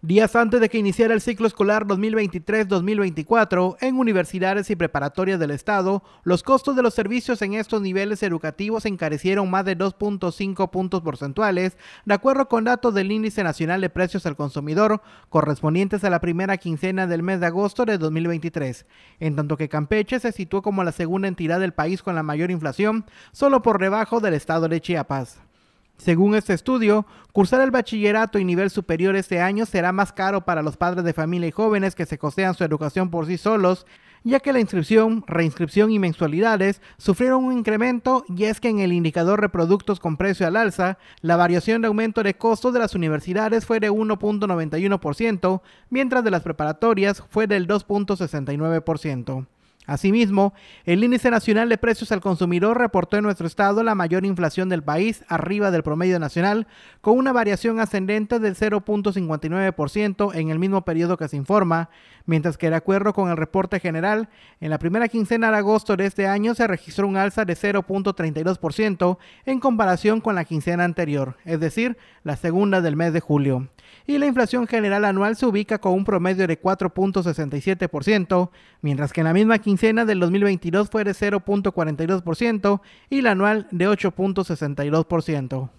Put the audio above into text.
Días antes de que iniciara el ciclo escolar 2023-2024, en universidades y preparatorias del Estado, los costos de los servicios en estos niveles educativos encarecieron más de 2.5 puntos porcentuales, de acuerdo con datos del Índice Nacional de Precios al Consumidor, correspondientes a la primera quincena del mes de agosto de 2023, en tanto que Campeche se situó como la segunda entidad del país con la mayor inflación, solo por debajo del estado de Chiapas. Según este estudio, cursar el bachillerato y nivel superior este año será más caro para los padres de familia y jóvenes que se costean su educación por sí solos, ya que la inscripción, reinscripción y mensualidades sufrieron un incremento y es que en el indicador de productos con precio al alza, la variación de aumento de costos de las universidades fue de 1.91%, mientras de las preparatorias fue del 2.69%. Asimismo, el Índice Nacional de Precios al Consumidor reportó en nuestro estado la mayor inflación del país, arriba del promedio nacional, con una variación ascendente del 0.59% en el mismo periodo que se informa, mientras que de acuerdo con el reporte general, en la primera quincena de agosto de este año se registró un alza de 0.32% en comparación con la quincena anterior, es decir, la segunda del mes de julio. Y la inflación general anual se ubica con un promedio de 4.67%, mientras que en la misma quincena escena del 2022 fue de 0.42% y la anual de 8.62%.